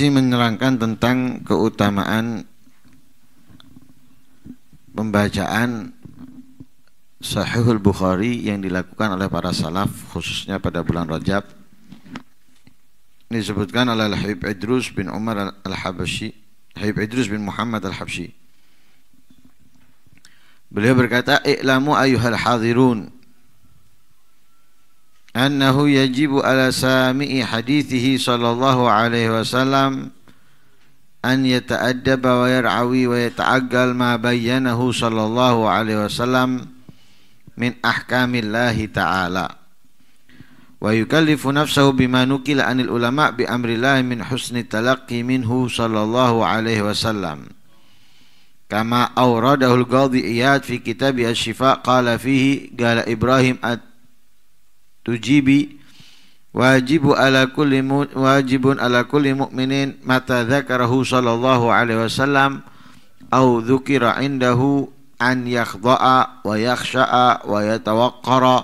masih menerangkan tentang keutamaan pembacaan Sahihul Bukhari yang dilakukan oleh para salaf khususnya pada bulan Rajab disebutkan oleh Al-Habib Idrus bin Umar al habasyi Habib Idrus bin Muhammad al habshi Beliau berkata, "I'lamu ayyuhal hadirun." أنه يجب على سامع حديثه صلى الله عليه وسلم أن يتأدب ويرعوي ويتعقل ما بينه صلى الله عليه وسلم من أحكام الله تعالى ويكلف نفسه بما نكل عن العلماء بأمر الله من حسن التلقي منه صلى الله عليه وسلم كما أورده القاضي إياد في كتابه الشفاء قال فيه قال إبراهيم أت tujibi wajibu ala kulli wajibun ala kulli mu'minin mata dzakarahu sallallahu alaihi wasallam au dzukira indahu an yakhda'a wa yakhsha'a wa yatawaqqara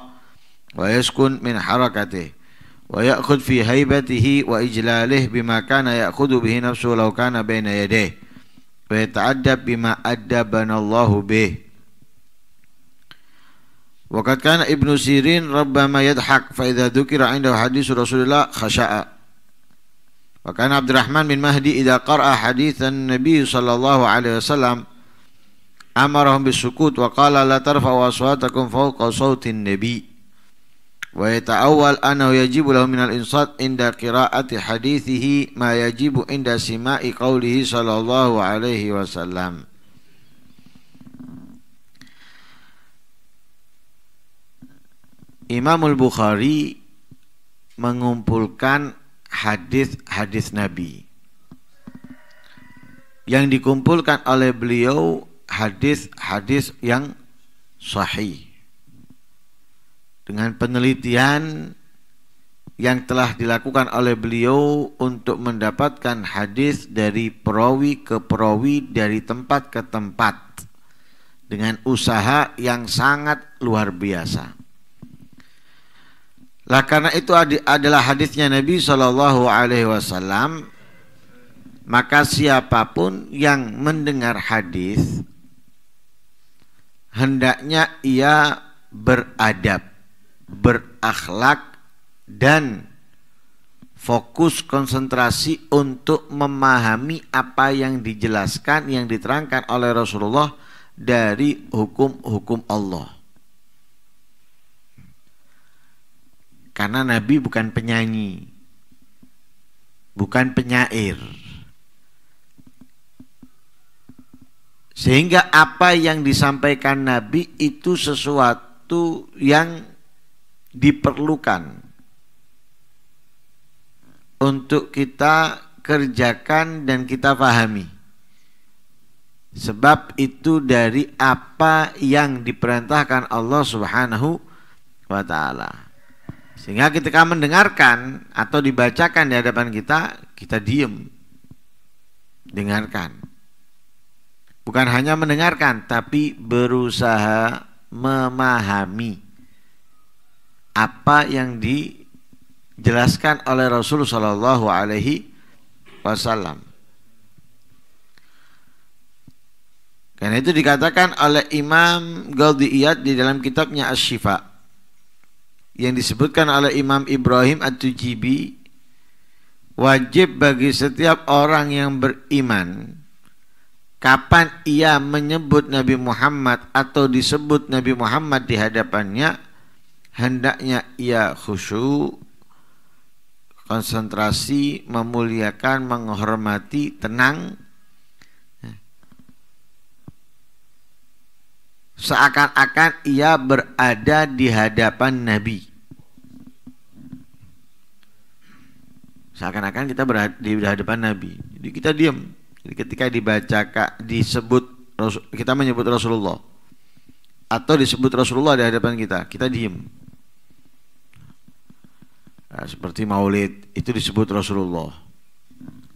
wa yaskun min harakatihi wa ya'khud fi haibatihi wa ijlalih bima kana ya'khudu bihi nafsuhu law kana baina yadayhi wa yata'addab bima addabanallahu bihi وقد كان ابن سيرين ربما يضحك فإذا ذكر عنده حديث رسول الله خشاء وكان عبد الرحمن بن مهدي إذا قرأ حديث النبي صلى الله عليه وسلم أمرهم بالسكوت وقال لا ترفعوا أصواتكم فوق صوت النبي ويتأول أنه يجب له من الإنصات عند قراءة حديثه ما يجب عند سماع قوله صلى الله عليه وسلم Imamul Bukhari mengumpulkan hadis-hadis Nabi. Yang dikumpulkan oleh beliau hadis-hadis yang sahih. Dengan penelitian yang telah dilakukan oleh beliau untuk mendapatkan hadis dari perawi ke perawi dari tempat ke tempat dengan usaha yang sangat luar biasa. Lah karena itu adalah hadisnya Nabi Shallallahu Alaihi Wasallam. Maka siapapun yang mendengar hadis hendaknya ia beradab, berakhlak dan fokus konsentrasi untuk memahami apa yang dijelaskan yang diterangkan oleh Rasulullah dari hukum-hukum Allah. Karena Nabi bukan penyanyi, bukan penyair. Sehingga apa yang disampaikan Nabi itu sesuatu yang diperlukan untuk kita kerjakan dan kita pahami. Sebab itu dari apa yang diperintahkan Allah Subhanahu wa taala. Sehingga ketika mendengarkan atau dibacakan di hadapan kita, kita diem. Dengarkan. Bukan hanya mendengarkan, tapi berusaha memahami apa yang dijelaskan oleh Rasulullah Shallallahu Alaihi Wasallam. Karena itu dikatakan oleh Imam Galdiyat di dalam kitabnya asy Shifa yang disebutkan oleh Imam Ibrahim At-Tujibi wajib bagi setiap orang yang beriman kapan ia menyebut Nabi Muhammad atau disebut Nabi Muhammad di hadapannya hendaknya ia khusyuk konsentrasi memuliakan menghormati tenang seakan-akan ia berada di hadapan Nabi seakan-akan kita berada di hadapan Nabi jadi kita diam jadi ketika dibaca disebut kita menyebut Rasulullah atau disebut Rasulullah di hadapan kita kita diam nah, seperti Maulid itu disebut Rasulullah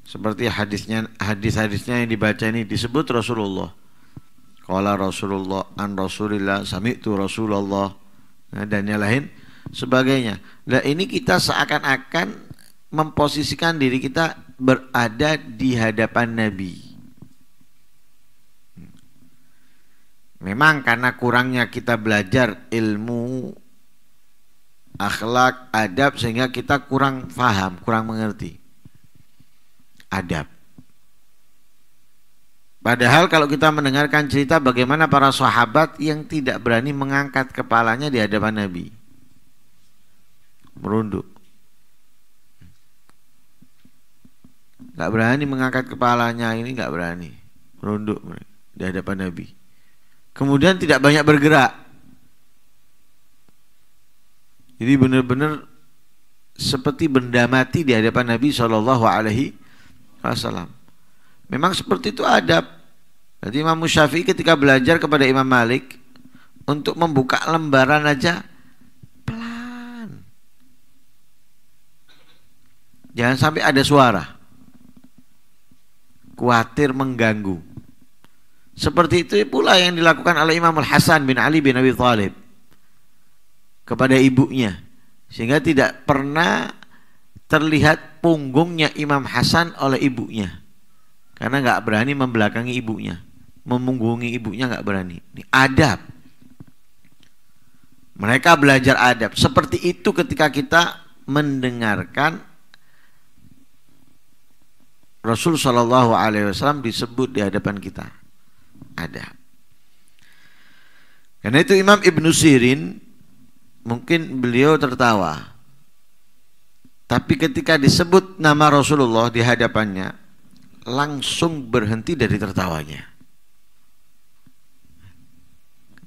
seperti hadisnya hadis-hadisnya yang dibaca ini disebut Rasulullah Qala Rasulullah an Rasulillah sami'tu Rasulullah nah, dan yang lain sebagainya. Nah ini kita seakan-akan memposisikan diri kita berada di hadapan Nabi. Memang karena kurangnya kita belajar ilmu akhlak, adab sehingga kita kurang paham, kurang mengerti adab. Padahal kalau kita mendengarkan cerita bagaimana para sahabat yang tidak berani mengangkat kepalanya di hadapan Nabi. Merunduk. Gak berani mengangkat kepalanya ini gak berani merunduk di hadapan Nabi kemudian tidak banyak bergerak jadi benar-benar seperti benda mati di hadapan Nabi Sallallahu Alaihi Wasallam. Memang seperti itu adab. Jadi Imam Syafi'i ketika belajar kepada Imam Malik untuk membuka lembaran aja pelan. Jangan sampai ada suara khawatir mengganggu. Seperti itu pula yang dilakukan oleh Imam Al-Hasan bin Ali bin Abi Thalib kepada ibunya sehingga tidak pernah terlihat punggungnya Imam Hasan oleh ibunya karena nggak berani membelakangi ibunya memunggungi ibunya nggak berani ini adab mereka belajar adab seperti itu ketika kita mendengarkan Rasul Shallallahu Alaihi Wasallam disebut di hadapan kita ada. Karena itu Imam Ibn Sirin mungkin beliau tertawa. Tapi ketika disebut nama Rasulullah di hadapannya, langsung berhenti dari tertawanya.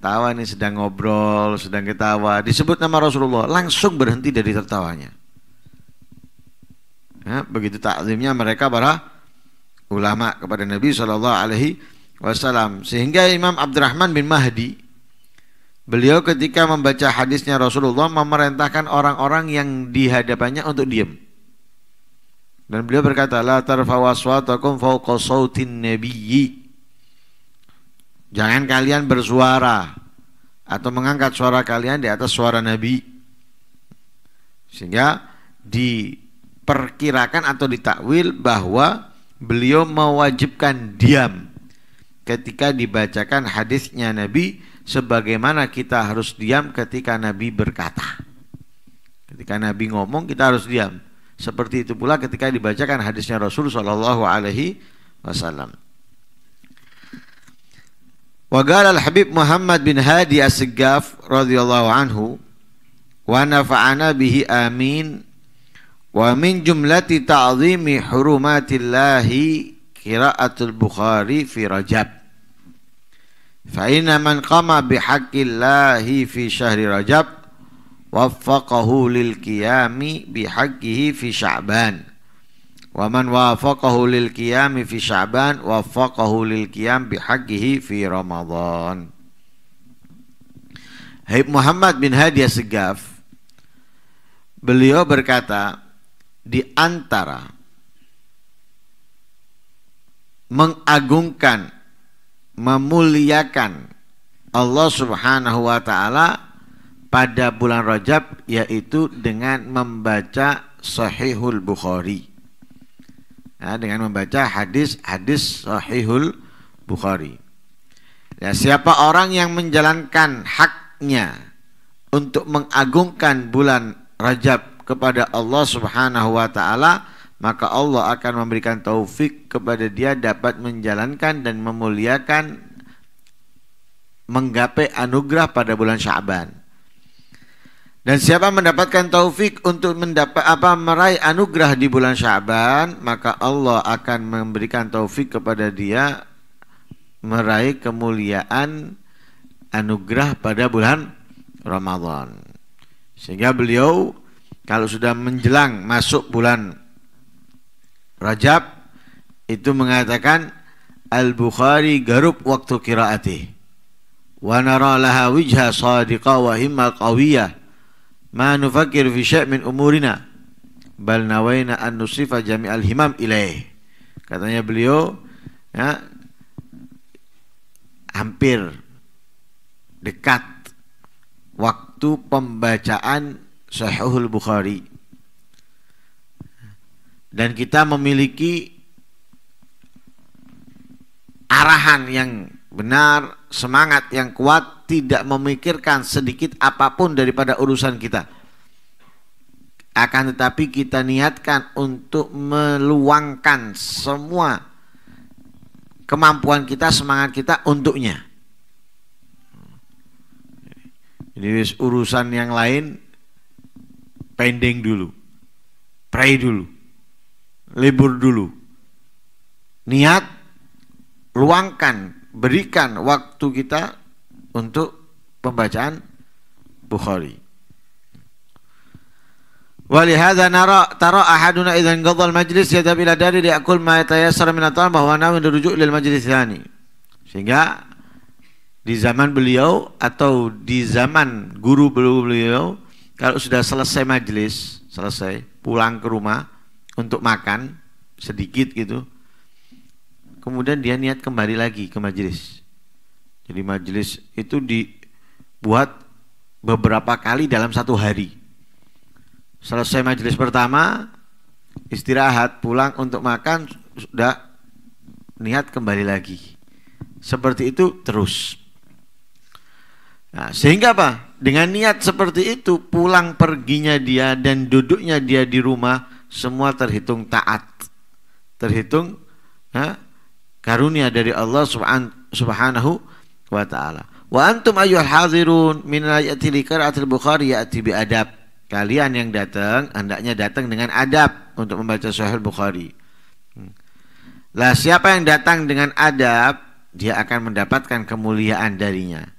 Tawa ini sedang ngobrol, sedang ketawa, disebut nama Rasulullah, langsung berhenti dari tertawanya. Ya, begitu takzimnya mereka para ulama kepada Nabi Shallallahu Alaihi Wasallam. Sehingga Imam Abdurrahman bin Mahdi Beliau ketika membaca hadisnya Rasulullah memerintahkan orang-orang yang dihadapannya untuk diam. Dan beliau berkata, "La tarfawaswatakum fauqasautin nabiyyi." Jangan kalian bersuara atau mengangkat suara kalian di atas suara Nabi. Sehingga di diperkirakan atau ditakwil bahwa beliau mewajibkan diam ketika dibacakan hadisnya Nabi sebagaimana kita harus diam ketika Nabi berkata. Ketika Nabi ngomong kita harus diam. Seperti itu pula ketika dibacakan hadisnya Rasul Shallallahu Alaihi Wasallam. Wagal al Habib Muhammad bin Hadi as-Sigaf radhiyallahu anhu wa nafa'ana bihi amin Wa min jumlati ta'zimi hurumatillahi qira'atul Bukhari fi Rajab. Fa inna man qama bihaqqillahi fi syahri Rajab waffaqahu lil qiyami bihaqqihi fi Sya'ban. Wa man wafaqahu lil qiyami fi Sya'ban waffaqahu lil qiyam bihaqqihi fi Ramadan. Habib Muhammad bin Hadi Segaf beliau berkata di antara mengagungkan, memuliakan Allah Subhanahu wa taala pada bulan Rajab yaitu dengan membaca Sahihul Bukhari. Ya, dengan membaca hadis-hadis Sahihul Bukhari. Ya, siapa orang yang menjalankan haknya untuk mengagungkan bulan Rajab kepada Allah Subhanahu wa taala, maka Allah akan memberikan taufik kepada dia dapat menjalankan dan memuliakan menggapai anugerah pada bulan Sya'ban. Dan siapa mendapatkan taufik untuk mendapat apa meraih anugerah di bulan Sya'ban, maka Allah akan memberikan taufik kepada dia meraih kemuliaan anugerah pada bulan Ramadan. Sehingga beliau kalau sudah menjelang masuk bulan Rajab itu mengatakan Al-Bukhari garub waktu kiraati wa nara laha wijha sadiqa wa himma qawiyah ma nufakir fi syai' min umurina bal nawaina an nusrifa jami'al himam ilaih katanya beliau ya hampir dekat waktu pembacaan Sahihul Bukhari dan kita memiliki arahan yang benar, semangat yang kuat, tidak memikirkan sedikit apapun daripada urusan kita. Akan tetapi kita niatkan untuk meluangkan semua kemampuan kita, semangat kita untuknya. Jadi urusan yang lain pending dulu, pray dulu, libur dulu. Niat, luangkan, berikan waktu kita untuk pembacaan Bukhari. ولهذا نرى ترى أحدنا إذا انقضى المجلس يذهب إلى داره ليأكل ما يتيسر من الطعام وهو ناوي للرجوع للمجلس الثاني. Sehingga di zaman beliau atau di zaman guru beliau kalau sudah selesai majelis selesai pulang ke rumah untuk makan sedikit gitu kemudian dia niat kembali lagi ke majelis jadi majelis itu dibuat beberapa kali dalam satu hari selesai majelis pertama istirahat pulang untuk makan sudah niat kembali lagi seperti itu terus nah, sehingga apa dengan niat seperti itu pulang perginya dia dan duduknya dia di rumah semua terhitung taat. Terhitung ha, karunia dari Allah Subhanahu wa taala. Wa antum ayyuhal hadirun min ayati liqiraatil Bukhari ya'ti bi adab. Kalian yang datang hendaknya datang dengan adab untuk membaca Sahih Bukhari. Hmm. Lah siapa yang datang dengan adab dia akan mendapatkan kemuliaan darinya.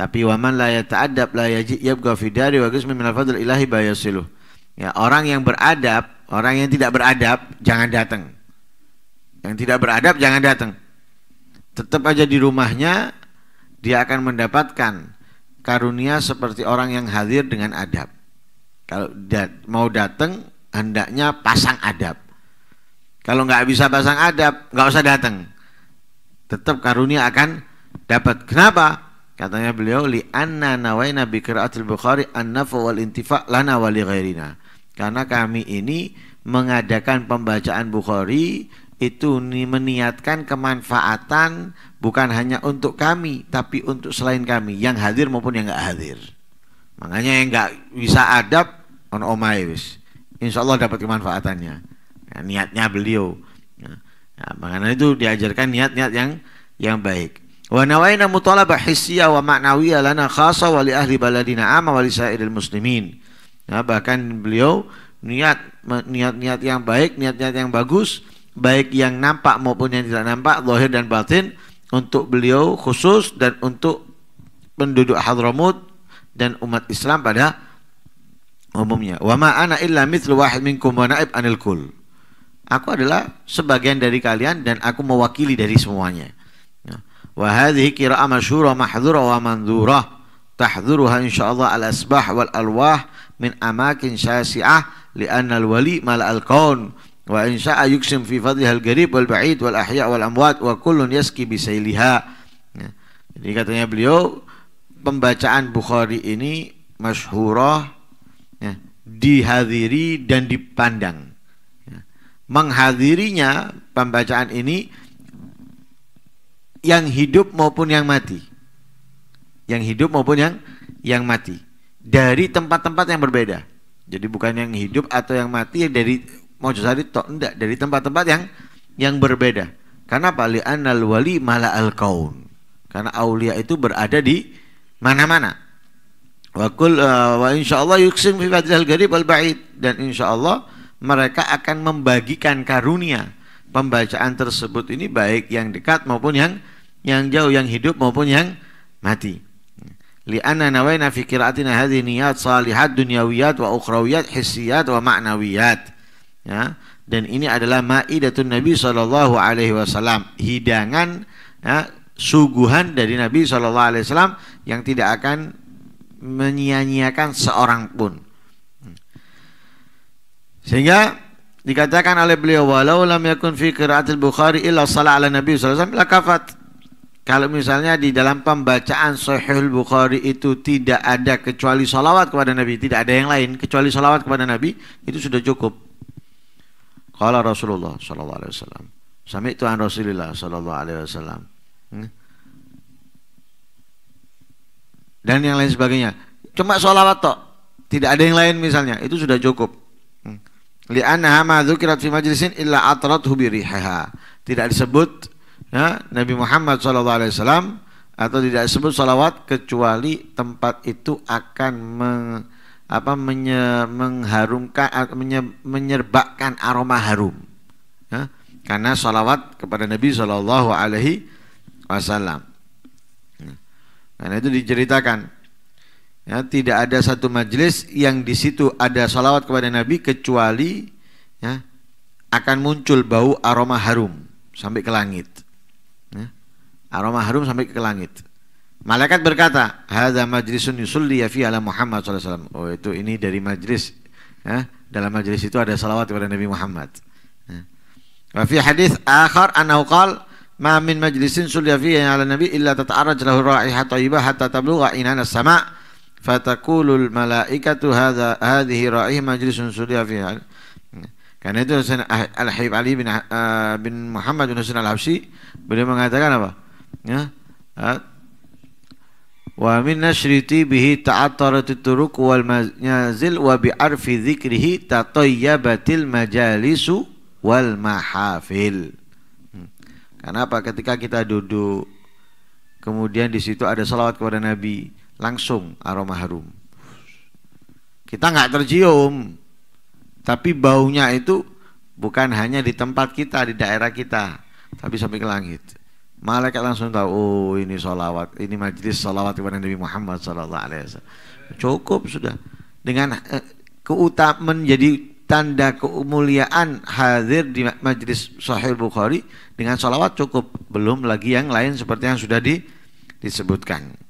Tapi waman la yata'adab la yabqa fi dari wa qismin minal fadl ilahi bayasiluh. Ya, orang yang beradab, orang yang tidak beradab jangan datang. Yang tidak beradab jangan datang. Tetap aja di rumahnya dia akan mendapatkan karunia seperti orang yang hadir dengan adab. Kalau dat mau datang hendaknya pasang adab. Kalau nggak bisa pasang adab, nggak usah datang. Tetap karunia akan dapat. Kenapa? Katanya beliau li anna nawaina bi qiraatil Bukhari annafa wal intifa lana wa li ghairina. Karena kami ini mengadakan pembacaan Bukhari itu meniatkan kemanfaatan bukan hanya untuk kami tapi untuk selain kami yang hadir maupun yang enggak hadir. Makanya yang nggak bisa adab on omae wis. Insyaallah dapat kemanfaatannya. Ya, niatnya beliau. Ya, ya makanya itu diajarkan niat-niat yang yang baik. Wa nawaina mutalabah hissiyah wa ma'nawiyah lana khasa wa li ahli baladina amma wa li sairil muslimin. Ya, bahkan beliau niat niat-niat yang baik, niat-niat yang bagus, baik yang nampak maupun yang tidak nampak, lahir dan batin untuk beliau khusus dan untuk penduduk Hadramut dan umat Islam pada umumnya. Wa ma ana illa mithlu wahid minkum wa naib anil kul. Aku adalah sebagian dari kalian dan aku mewakili dari semuanya. وهذه hadhihi مشهورة محذورة ومنذورة تحذرها إن شاء الله الأسباح والألواح من أماكن شاسعة لأن الولي li'anna الكون وإن شاء يقسم في فضلها القريب والبعيد والأحياء والأموات وكل يسكي بسيلها jadi katanya beliau pembacaan Bukhari ini masyhurah ya, dihadiri dan dipandang ya. menghadirinya pembacaan ini yang hidup maupun yang mati. Yang hidup maupun yang yang mati. Dari tempat-tempat yang berbeda. Jadi bukan yang hidup atau yang mati yang dari Mojosari tok enggak dari tempat-tempat yang yang berbeda. Karena apa? al wali mala al kaun. Karena aulia itu berada di mana-mana. Wa eh, insya Allah yuksim fi fadlil gharib al ba'id dan Allah mereka akan membagikan karunia pembacaan tersebut ini baik yang dekat maupun yang yang jauh yang hidup maupun yang mati li'anna nawaina fi qira'atina hadhihi niyat salihat dunyawiyat wa ukhrawiyat hissiyat wa ma'nawiyat ya dan ini adalah maidatun nabi sallallahu alaihi wasallam hidangan ya, suguhan dari nabi sallallahu alaihi wasallam yang tidak akan menyia-nyiakan seorang pun sehingga Dikatakan oleh beliau walau lam yakun fi qiraatil Bukhari illa shalah ala Nabi sallallahu alaihi kafat. Kalau misalnya di dalam pembacaan Sahih Bukhari itu tidak ada kecuali salawat kepada Nabi, tidak ada yang lain kecuali salawat kepada Nabi, itu sudah cukup. Qala Rasulullah sallallahu alaihi wasallam. Sami Tuhan Rasulullah sallallahu alaihi wasallam. Hmm? Dan yang lain sebagainya. Cuma salawat tok, tidak ada yang lain misalnya, itu sudah cukup li'anna ma dzukirat fi majlisin illa atarathu birihaha. Tidak disebut ya, Nabi Muhammad saw atau tidak disebut salawat kecuali tempat itu akan me, apa menye, mengharumkan menye, menyerbakkan aroma harum. Ya, karena salawat kepada Nabi saw alaihi wasallam. Ya. Karena itu diceritakan ya, tidak ada satu majelis yang di situ ada salawat kepada Nabi kecuali ya, akan muncul bau aroma harum sampai ke langit. Ya. Aroma harum sampai ke langit. Malaikat berkata, "Hadza majlisun yusalli ya fi ala Muhammad sallallahu alaihi wasallam." Oh, itu ini dari majelis ya. Dalam majelis itu ada salawat kepada Nabi Muhammad. Ya. Wa fi hadis akhar annahu qala ma min majlisin sulya fihi ala nabi illa tata'arraj lahu raihah thayyibah hatta tablugha inana sama' fatakulul malaikatu hadha hadhihi ra'ih majlisun sudiya fi karena itu Hasan Al-Habib Ali bin, uh, bin Muhammad bin Hasan Al-Habsyi beliau mengatakan apa? Ya. Ah. Wa min nashriti bihi ta'attarat turuq wal mazil wa bi arfi dzikrihi tatayyabatil majalisu wal mahafil. Hmm. Kenapa Ketika kita duduk kemudian di situ ada salawat kepada Nabi, langsung aroma harum. Kita nggak tercium, tapi baunya itu bukan hanya di tempat kita, di daerah kita, tapi sampai ke langit. Malaikat langsung tahu, oh ini sholawat, ini majlis sholawat kepada Nabi Muhammad Sallallahu Alaihi Wasallam. Cukup sudah dengan eh, keutap menjadi tanda kemuliaan hadir di majlis Sahih Bukhari dengan sholawat cukup, belum lagi yang lain seperti yang sudah di, disebutkan.